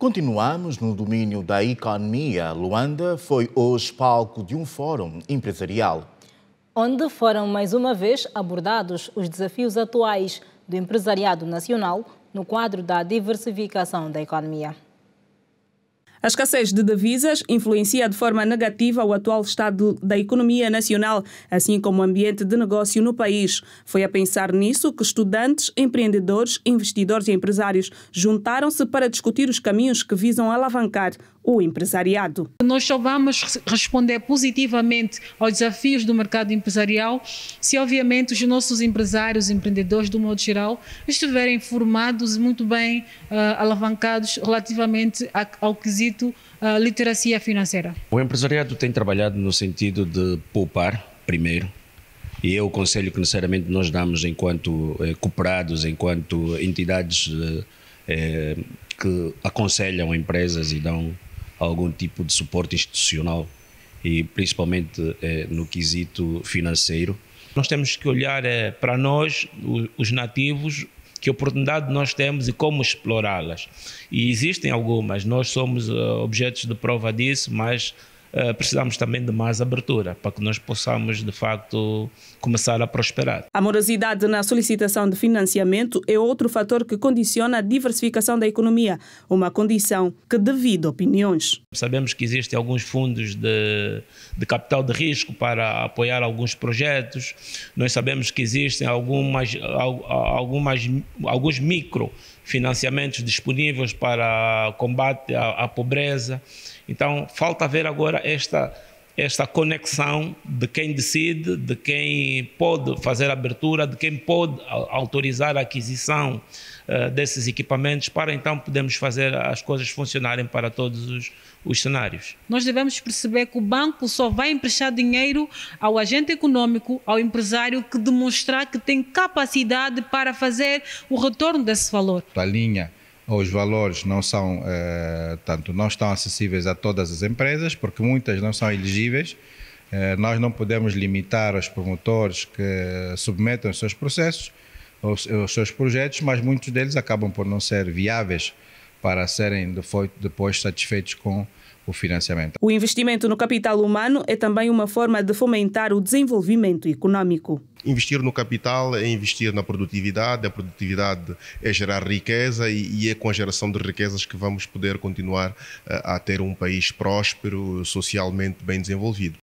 Continuamos no domínio da economia. Luanda foi hoje palco de um fórum empresarial. Onde foram mais uma vez abordados os desafios atuais do empresariado nacional no quadro da diversificação da economia. A escassez de divisas influencia de forma negativa o atual estado da economia nacional, assim como o ambiente de negócio no país. Foi a pensar nisso que estudantes, empreendedores, investidores e empresários juntaram-se para discutir os caminhos que visam alavancar o empresariado. Nós só vamos responder positivamente aos desafios do mercado empresarial se, obviamente, os nossos empresários, empreendedores, do modo geral, estiverem formados e muito bem uh, alavancados relativamente a, ao quesito uh, literacia financeira. O empresariado tem trabalhado no sentido de poupar, primeiro, e é o conselho que necessariamente nós damos enquanto eh, cooperados, enquanto entidades eh, eh, que aconselham empresas e dão algum tipo de suporte institucional e principalmente eh, no quesito financeiro. Nós temos que olhar eh, para nós, os nativos, que oportunidade nós temos e como explorá-las. E existem algumas, nós somos eh, objetos de prova disso, mas eh, precisamos também de mais abertura para que nós possamos, de facto, começar a prosperar. A morosidade na solicitação de financiamento é outro fator que condiciona a diversificação da economia, uma condição que divide opiniões. Sabemos que existem alguns fundos de, de capital de risco para apoiar alguns projetos, nós sabemos que existem algumas, algumas, alguns micro financiamentos disponíveis para combate à, à, pobreza. Então, falta ver agora esta, esta conexão de quem decide, de quem pode fazer a abertura, de quem pode autorizar a aquisição uh, desses equipamentos, para então podermos fazer as coisas funcionarem para todos os, os cenários. Nós devemos perceber que o banco só vai emprestar dinheiro ao agente econômico, ao empresário que demonstrar que tem capacidade para fazer o retorno desse valor. A linha os valores não são eh, tanto não estão acessíveis a todas as empresas porque muitas não são elegíveis eh, nós não podemos limitar os promotores que submetam os seus processos os, os seus projetos mas muitos deles acabam por não ser viáveis para serem depois, depois satisfeitos com o financiamento. O investimento no capital humano é também uma forma de fomentar o desenvolvimento econômico. Investir no capital é investir na produtividade, a produtividade é gerar riqueza e, e é com a geração de riquezas que vamos poder continuar a, eh, a ter um país próspero, socialmente bem desenvolvido.